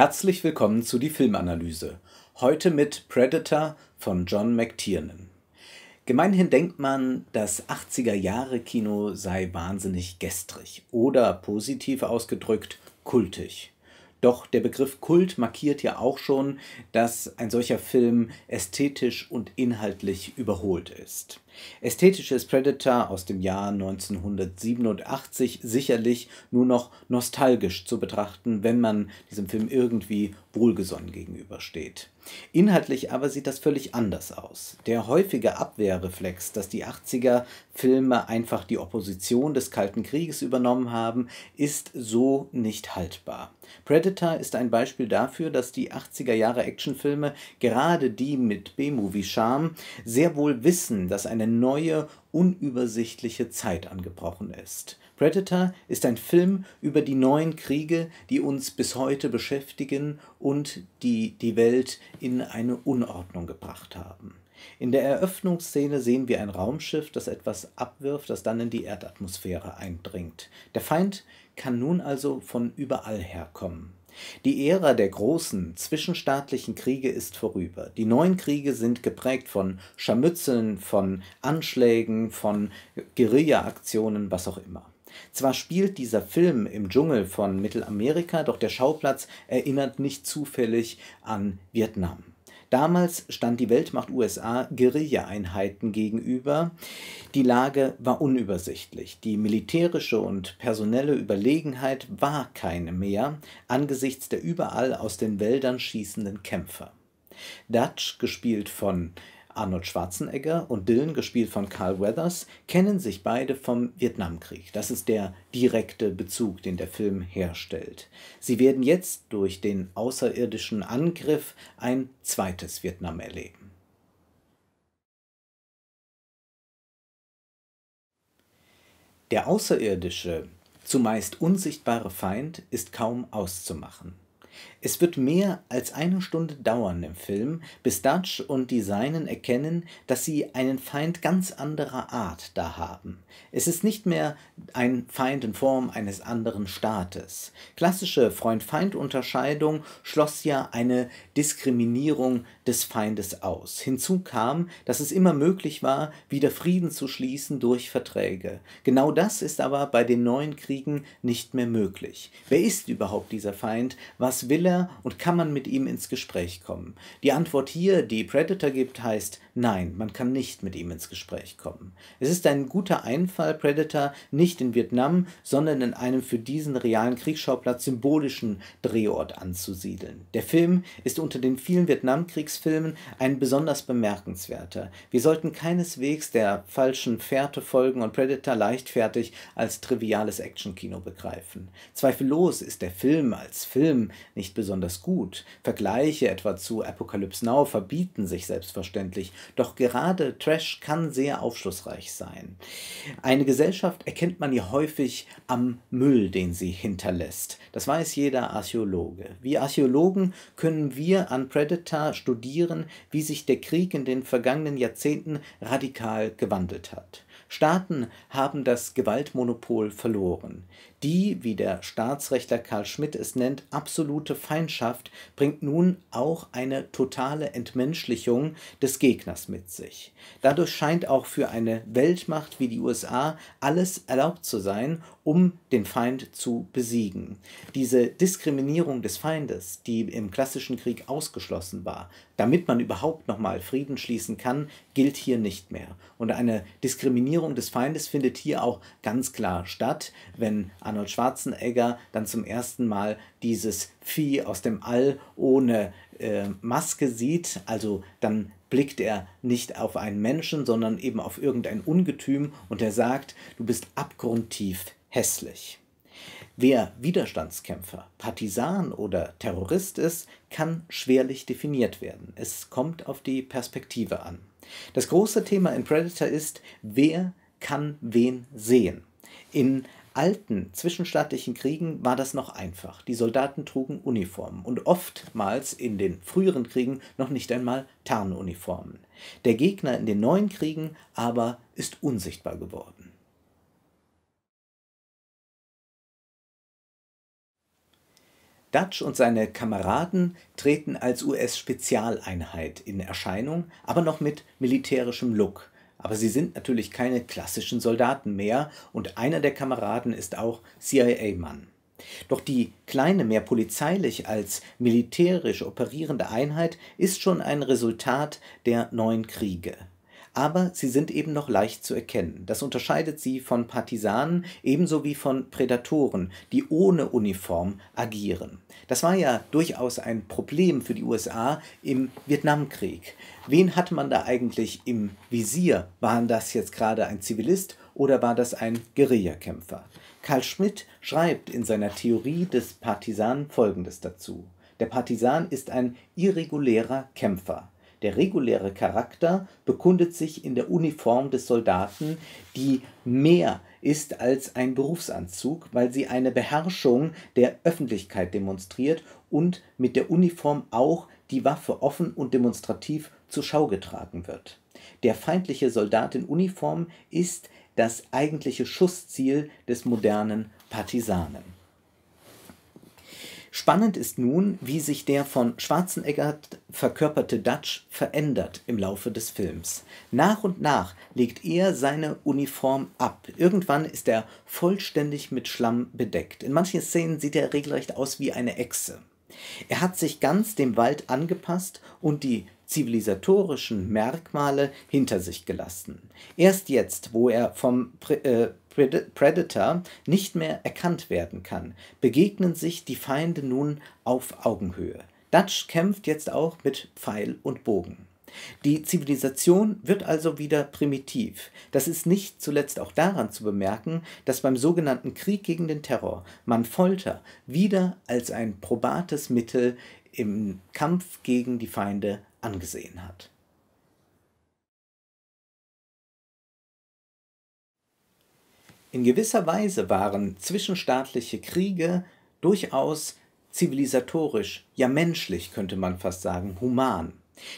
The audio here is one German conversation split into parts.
Herzlich willkommen zu die Filmanalyse. Heute mit Predator von John McTiernan. Gemeinhin denkt man, das 80er Jahre Kino sei wahnsinnig gestrig oder positiv ausgedrückt kultig. Doch der Begriff Kult markiert ja auch schon, dass ein solcher Film ästhetisch und inhaltlich überholt ist. Ästhetisches Predator aus dem Jahr 1987 sicherlich nur noch nostalgisch zu betrachten, wenn man diesem Film irgendwie wohlgesonnen gegenübersteht. Inhaltlich aber sieht das völlig anders aus. Der häufige Abwehrreflex, dass die 80er Filme einfach die Opposition des Kalten Krieges übernommen haben, ist so nicht haltbar. Predator ist ein Beispiel dafür, dass die 80er Jahre Actionfilme, gerade die mit B-Movie-Charme, sehr wohl wissen, dass eine neue, unübersichtliche Zeit angebrochen ist. Predator ist ein Film über die neuen Kriege, die uns bis heute beschäftigen und die die Welt in eine Unordnung gebracht haben. In der Eröffnungsszene sehen wir ein Raumschiff, das etwas abwirft, das dann in die Erdatmosphäre eindringt. Der Feind kann nun also von überall herkommen. Die Ära der großen zwischenstaatlichen Kriege ist vorüber. Die neuen Kriege sind geprägt von Scharmützeln, von Anschlägen, von Guerillaaktionen, was auch immer. Zwar spielt dieser Film im Dschungel von Mittelamerika, doch der Schauplatz erinnert nicht zufällig an Vietnam. Damals stand die Weltmacht USA Guerilla-Einheiten gegenüber. Die Lage war unübersichtlich. Die militärische und personelle Überlegenheit war keine mehr angesichts der überall aus den Wäldern schießenden Kämpfer. Dutch, gespielt von Arnold Schwarzenegger und Dylan, gespielt von Carl Weathers, kennen sich beide vom Vietnamkrieg. Das ist der direkte Bezug, den der Film herstellt. Sie werden jetzt durch den außerirdischen Angriff ein zweites Vietnam erleben. Der außerirdische, zumeist unsichtbare Feind ist kaum auszumachen. Es wird mehr als eine Stunde dauern im Film, bis Dutch und die Seinen erkennen, dass sie einen Feind ganz anderer Art da haben. Es ist nicht mehr ein Feind in Form eines anderen Staates. Klassische Freund-Feind-Unterscheidung schloss ja eine Diskriminierung des Feindes aus. Hinzu kam, dass es immer möglich war, wieder Frieden zu schließen durch Verträge. Genau das ist aber bei den neuen Kriegen nicht mehr möglich. Wer ist überhaupt dieser Feind? Was will Spieler und kann man mit ihm ins Gespräch kommen? Die Antwort hier, die Predator gibt, heißt Nein, man kann nicht mit ihm ins Gespräch kommen. Es ist ein guter Einfall, Predator nicht in Vietnam, sondern in einem für diesen realen Kriegsschauplatz symbolischen Drehort anzusiedeln. Der Film ist unter den vielen Vietnamkriegsfilmen ein besonders bemerkenswerter. Wir sollten keineswegs der falschen Fährte folgen und Predator leichtfertig als triviales Actionkino begreifen. Zweifellos ist der Film als Film nicht besonders gut. Vergleiche etwa zu Apocalypse Now verbieten sich selbstverständlich. Doch gerade Trash kann sehr aufschlussreich sein. Eine Gesellschaft erkennt man ja häufig am Müll, den sie hinterlässt. Das weiß jeder Archäologe. Wir Archäologen können wir an Predator studieren, wie sich der Krieg in den vergangenen Jahrzehnten radikal gewandelt hat. Staaten haben das Gewaltmonopol verloren. Die, wie der Staatsrechtler Karl Schmidt es nennt, absolute Feindschaft bringt nun auch eine totale Entmenschlichung des Gegners mit sich. Dadurch scheint auch für eine Weltmacht wie die USA alles erlaubt zu sein, um den Feind zu besiegen. Diese Diskriminierung des Feindes, die im klassischen Krieg ausgeschlossen war, damit man überhaupt nochmal Frieden schließen kann, gilt hier nicht mehr. Und eine Diskriminierung Inszenierung des Feindes findet hier auch ganz klar statt, wenn Arnold Schwarzenegger dann zum ersten Mal dieses Vieh aus dem All ohne äh, Maske sieht, also dann blickt er nicht auf einen Menschen, sondern eben auf irgendein Ungetüm und er sagt, du bist abgrundtief hässlich. Wer Widerstandskämpfer, Partisan oder Terrorist ist, kann schwerlich definiert werden. Es kommt auf die Perspektive an. Das große Thema in Predator ist, wer kann wen sehen. In alten zwischenstaatlichen Kriegen war das noch einfach. Die Soldaten trugen Uniformen und oftmals in den früheren Kriegen noch nicht einmal Tarnuniformen. Der Gegner in den neuen Kriegen aber ist unsichtbar geworden. Dutch und seine Kameraden treten als US-Spezialeinheit in Erscheinung, aber noch mit militärischem Look. Aber sie sind natürlich keine klassischen Soldaten mehr und einer der Kameraden ist auch CIA-Mann. Doch die kleine, mehr polizeilich als militärisch operierende Einheit ist schon ein Resultat der neuen Kriege aber sie sind eben noch leicht zu erkennen. Das unterscheidet sie von Partisanen ebenso wie von Prädatoren, die ohne Uniform agieren. Das war ja durchaus ein Problem für die USA im Vietnamkrieg. Wen hatte man da eigentlich im Visier? Waren das jetzt gerade ein Zivilist oder war das ein Guerillakämpfer? Karl Schmidt schreibt in seiner Theorie des Partisanen folgendes dazu. Der Partisan ist ein irregulärer Kämpfer. Der reguläre Charakter bekundet sich in der Uniform des Soldaten, die mehr ist als ein Berufsanzug, weil sie eine Beherrschung der Öffentlichkeit demonstriert und mit der Uniform auch die Waffe offen und demonstrativ zur Schau getragen wird. Der feindliche Soldat in Uniform ist das eigentliche Schussziel des modernen Partisanen. Spannend ist nun, wie sich der von Schwarzenegger verkörperte Dutch verändert im Laufe des Films. Nach und nach legt er seine Uniform ab. Irgendwann ist er vollständig mit Schlamm bedeckt. In manchen Szenen sieht er regelrecht aus wie eine Echse. Er hat sich ganz dem Wald angepasst und die zivilisatorischen Merkmale hinter sich gelassen. Erst jetzt, wo er vom Prä äh, Predator nicht mehr erkannt werden kann, begegnen sich die Feinde nun auf Augenhöhe. Dutch kämpft jetzt auch mit Pfeil und Bogen. Die Zivilisation wird also wieder primitiv. Das ist nicht zuletzt auch daran zu bemerken, dass beim sogenannten Krieg gegen den Terror man Folter wieder als ein probates Mittel im Kampf gegen die Feinde angesehen hat. In gewisser Weise waren zwischenstaatliche Kriege durchaus zivilisatorisch, ja menschlich könnte man fast sagen, human.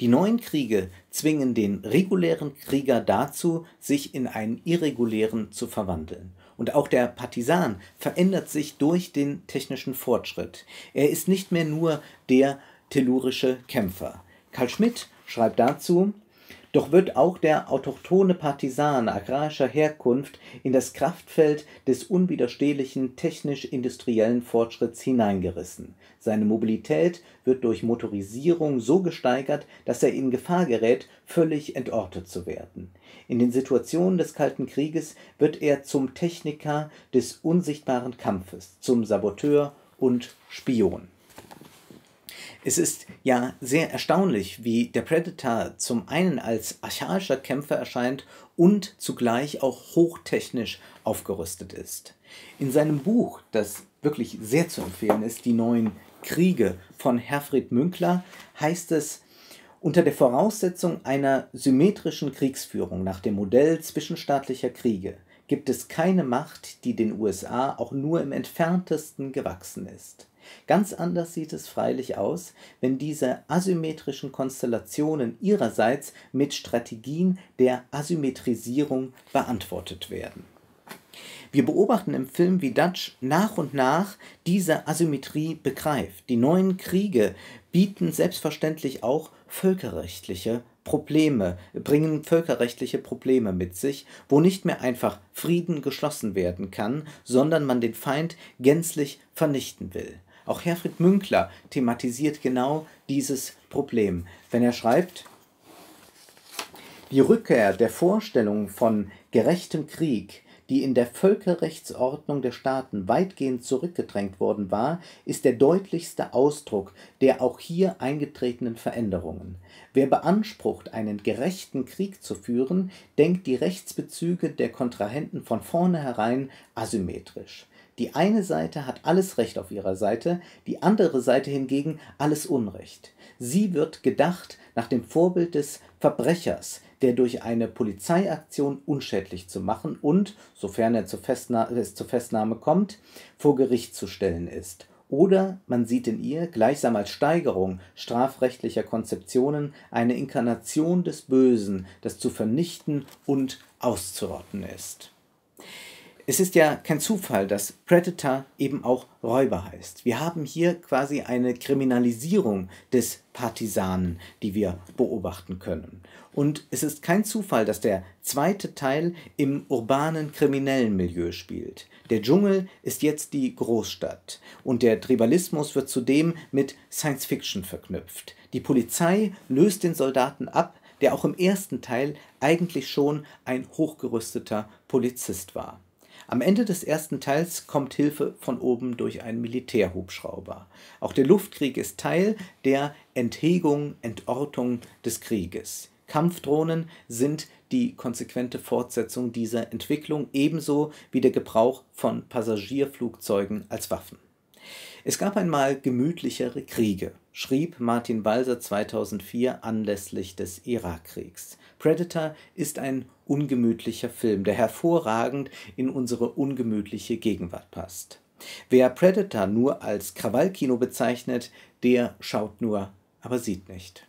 Die neuen Kriege zwingen den regulären Krieger dazu, sich in einen irregulären zu verwandeln. Und auch der Partisan verändert sich durch den technischen Fortschritt. Er ist nicht mehr nur der tellurische Kämpfer. Karl Schmidt schreibt dazu, doch wird auch der autochthone Partisan agrarischer Herkunft in das Kraftfeld des unwiderstehlichen technisch-industriellen Fortschritts hineingerissen. Seine Mobilität wird durch Motorisierung so gesteigert, dass er in Gefahr gerät, völlig entortet zu werden. In den Situationen des Kalten Krieges wird er zum Techniker des unsichtbaren Kampfes, zum Saboteur und Spion es ist ja sehr erstaunlich, wie der Predator zum einen als archaischer Kämpfer erscheint und zugleich auch hochtechnisch aufgerüstet ist. In seinem Buch, das wirklich sehr zu empfehlen ist, Die neuen Kriege von Herfried Münkler, heißt es, unter der Voraussetzung einer symmetrischen Kriegsführung nach dem Modell zwischenstaatlicher Kriege gibt es keine Macht, die den USA auch nur im entferntesten gewachsen ist. Ganz anders sieht es freilich aus, wenn diese asymmetrischen Konstellationen ihrerseits mit Strategien der Asymmetrisierung beantwortet werden. Wir beobachten im Film, wie Dutch nach und nach diese Asymmetrie begreift. Die neuen Kriege bieten selbstverständlich auch völkerrechtliche Probleme, bringen völkerrechtliche Probleme mit sich, wo nicht mehr einfach Frieden geschlossen werden kann, sondern man den Feind gänzlich vernichten will. Auch Herfried Münkler thematisiert genau dieses Problem, wenn er schreibt, die Rückkehr der Vorstellung von gerechtem Krieg, die in der Völkerrechtsordnung der Staaten weitgehend zurückgedrängt worden war, ist der deutlichste Ausdruck der auch hier eingetretenen Veränderungen. Wer beansprucht, einen gerechten Krieg zu führen, denkt die Rechtsbezüge der Kontrahenten von vornherein asymmetrisch. Die eine Seite hat alles Recht auf ihrer Seite, die andere Seite hingegen alles Unrecht. Sie wird gedacht nach dem Vorbild des Verbrechers, der durch eine Polizeiaktion unschädlich zu machen und, sofern er zur es zur Festnahme kommt, vor Gericht zu stellen ist. Oder man sieht in ihr, gleichsam als Steigerung strafrechtlicher Konzeptionen, eine Inkarnation des Bösen, das zu vernichten und auszurotten ist es ist ja kein Zufall, dass Predator eben auch Räuber heißt. Wir haben hier quasi eine Kriminalisierung des Partisanen, die wir beobachten können. Und es ist kein Zufall, dass der zweite Teil im urbanen kriminellen Milieu spielt. Der Dschungel ist jetzt die Großstadt und der Tribalismus wird zudem mit Science Fiction verknüpft. Die Polizei löst den Soldaten ab, der auch im ersten Teil eigentlich schon ein hochgerüsteter Polizist war. Am Ende des ersten Teils kommt Hilfe von oben durch einen Militärhubschrauber. Auch der Luftkrieg ist Teil der Enthegung, Entortung des Krieges. Kampfdrohnen sind die konsequente Fortsetzung dieser Entwicklung ebenso wie der Gebrauch von Passagierflugzeugen als Waffen. Es gab einmal gemütlichere Kriege, schrieb Martin Walser 2004 anlässlich des Irakkriegs. Predator ist ein ungemütlicher Film, der hervorragend in unsere ungemütliche Gegenwart passt. Wer Predator nur als Krawallkino bezeichnet, der schaut nur, aber sieht nicht.